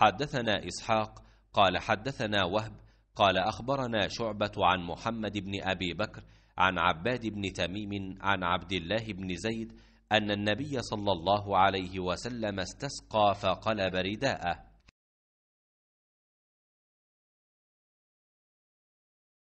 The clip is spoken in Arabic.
حدثنا إسحاق قال حدثنا وهب قال أخبرنا شعبة عن محمد بن أبي بكر عن عباد بن تميم عن عبد الله بن زيد أن النبي صلى الله عليه وسلم استسقى فقلب رداءه